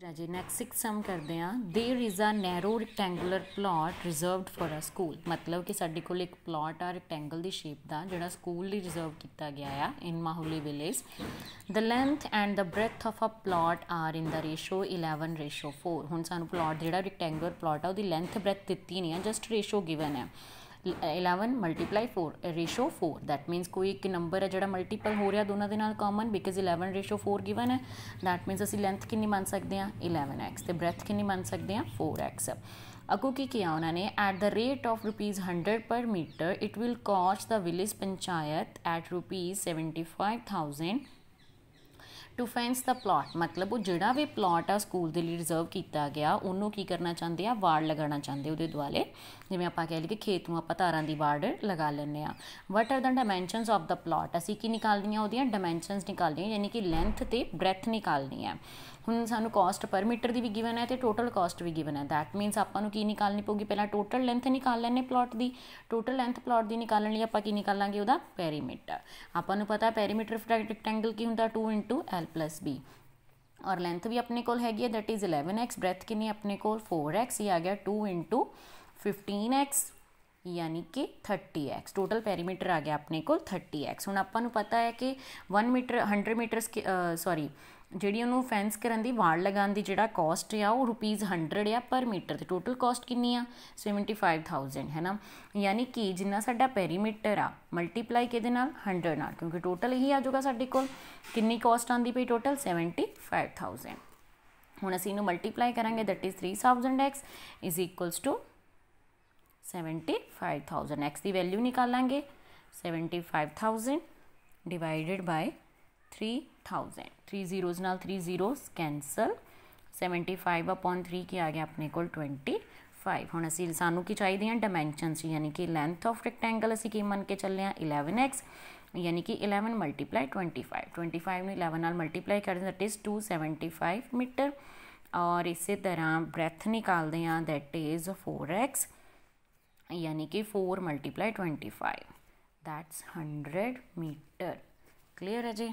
ਫਿਰ ਅਜੇ next six sum ਕਰਦੇ ਆ there is a narrow rectangular plot reserved for a school ਮਤਲਬ ਕਿ ਸਾਡੇ ਕੋਲ ਇੱਕ ਪਲਾਟ ਆ ਰੈਕਟੈਂਗਲ ਦੀ ਸ਼ੇਪ ਦਾ ਜਿਹੜਾ ਸਕੂਲ ਲਈ ਰਿਜ਼ਰਵ ਕੀਤਾ ਗਿਆ ਆ in Mahuli village the length and the breadth of a plot are in the ratio 11 ratio 4 ਹੁਣ ਸਾਨੂੰ ਪਲਾਟ ਜਿਹੜਾ ਰੈਕਟੈਂਗੂਲਰ ਪਲਾਟ ਆ ਉਹਦੀ ਲੈਂਥ ਬ੍ਰੈਥ ਦਿੱਤੀ ਨਹੀਂ ਆ ਜਸਟ ਰੇਸ਼ੋ ਗਿਵਨ ਹੈ 11 ਮਲਟੀਪਲਾਈ 4 ਰੇਸ਼ੋ 4 ਥੈਟ ਮੀਨਸ ਕੋਈ ਇੱਕ ਨੰਬਰ ਹੈ ਜਿਹੜਾ ਮਲਟੀਪਲ ਹੋ ਰਿਹਾ ਦੋਨਾਂ ਦੇ ਨਾਲ ਕਾਮਨ ਬਿਕਾਜ਼ 11 ਰੇਸ਼ੋ 4 ਗਿਵਨ ਹੈ ਥੈਟ ਮੀਨਸ ਅਸੀਂ ਲੈਂਥ ਕਿੰਨੀ ਮੰਨ ਸਕਦੇ ਹਾਂ 11x ਤੇ ਬ੍ਰੈਥ ਕਿੰਨੀ ਮੰਨ ਸਕਦੇ ਹਾਂ 4x ਅੱਗੋਂ ਕੀ ਕਿਹਾ ਉਹਨਾਂ ਨੇ at the rate of rupees 100 per metre it will cost the village panchayat at rupees 75000 to fence the plot ਮਤਲਬ ਉਹ ਜਿਹੜਾ ਵੀ ਪਲਾਟ ਆ ਸਕੂਲ ਦੇ ਲਈ ਰਿਜ਼ਰਵ ਕੀਤਾ ਗਿਆ ਉਹਨੂੰ ਕੀ ਕਰਨਾ ਚਾਹੁੰਦੇ ਆ ਵਾਰਡ ਲਗਾਉਣਾ ਚਾਹੁੰਦੇ ਉਹਦੇ ਦੁਆਲੇ ਜਿਵੇਂ ਆਪਾਂ ਕਹਿ ਲਈਏ ਖੇਤ ਨੂੰ ਆਪਾਂ ਤਾਰਾਂ ਦੀ ਵਾਰਡ ਲਗਾ ਲੈਂਦੇ ਆ what are the dimensions of the plot ਅਸੀਂ ਕੀ ਨਿਕਾਲਦੀਆਂ ਉਹਦੀਆਂ ਡਾਈਮੈਂਸ਼ਨਸ ਨਿਕਾਲਦੇ ਆ ਯਾਨੀ ਕਿ ਲੈਂਥ ਤੇ ਬ੍ਰੈਥ ਨਿਕਾਲਨੀ ਆ ਹੁਣ ਸਾਨੂੰ ਕਾਸਟ ਪਰ ਮੀਟਰ ਦੀ ਵੀ ਗਿਵਨ ਹੈ ਤੇ ਟੋਟਲ ਕਾਸਟ ਵੀ ਗਿਵਨ ਹੈ ਥੈਟ ਮੀਨਸ ਆਪਾਂ ਨੂੰ ਕੀ ਨਿਕਾਲਨੀ ਪਊਗੀ ਪਹਿਲਾਂ ਟੋਟਲ ਲੈਂਥ ਨਿਕਾਲ ਲੈਣੇ ਪਲਾਟ ਦੀ ਟੋਟਲ ਲੈਂਥ ਪਲਾਟ ਦੀ ਨਿਕਾਲਣ ਲਈ ਆਪਾਂ ਕੀ ਨਿਕਾਲਾਂਗੇ ਉਹਦਾ ਪੈਰੀਮੀਟਰ ਆਪਾਂ ਨੂੰ ਪਤਾ ਪੈਰੀਮੀਟਰ ਰੈਕਟੈਂਗਲ ਕੀ ਹੁੰਦਾ 2 l ਪਲੱਸ b ਔਰ ਲੈਂਥ ਵੀ ਆਪਣੇ ਕੋਲ ਹੈਗੀ ਹੈ ਦੈਟ ਇਜ਼ 11x ਬ੍ਰੈਥ ਕਿੰਨੀ ਆਪਣੇ ਕੋਲ 4x ਇਹ ਆ ਗਿਆ 2 15x ਯਾਨੀ ਕਿ 30x ਟੋਟਲ ਪੈਰੀਮੀਟਰ ਆ ਗਿਆ ਆਪਣੇ ਕੋਲ 30x ਹੁਣ ਆਪਾਂ ਨੂੰ ਪਤਾ ਹੈ ਕਿ 1 ਮੀਟਰ 100 ਮੀਟਰ ਸੌਰੀ ਜਿਹੜੀ ਉਹਨੂੰ ਫੈਂਸ ਕਰਨ ਦੀ ਵਾਰ ਲਗਾਉਣ ਦੀ ਜਿਹੜਾ ਕਾਸਟ ਆ ਉਹ ਰੁਪੀਸ 100 ਆ ਪਰ ਮੀਟਰ ਤੇ ਟੋਟਲ ਕਾਸਟ ਕਿੰਨੀ ਆ 75000 ਹੈ ਨਾ ਯਾਨੀ ਕਿ ਜਿੰਨਾ ਸਾਡਾ ਪੈਰੀਮੀਟਰ ਆ ਮਲਟੀਪਲਾਈ ਕਿਹਦੇ ਨਾਲ 100 ਨਾਲ ਕਿਉਂਕਿ ਟੋਟਲ ਹੀ ਆ ਜਾਊਗਾ ਸਾਡੇ ਕੋਲ ਕਿੰਨੀ ਕਾਸਟ ਆਂਦੀ ਪਈ ਟੋਟਲ 75000 ਹੁਣ ਅਸੀਂ ਇਹਨੂੰ ਮਲਟੀਪਲਾਈ ਕਰਾਂਗੇ that is 3000x is equals to seventy five thousand X की वैल्यू निकालेंगे seventy five thousand divided by three thousand three zeros नाल three zeros cancel seventy five upon three की आ गया अपने को ट्वेंटी फाइव हूँ असी सानू की चाहिए डायमेंशन यानी कि लेंथ ऑफ रेक्टेंगल असं की मन के चलें इलेवन एक्स यानी कि eleven multiply twenty five twenty five में इलेवन नाल मल्टीप्लाई कर that is two seventy five metre और इस तरह ब्रैथ निकालते हैं दैट इज़ फोर एक्स यानी कि four multiply twenty five that's hundred metre clear है जी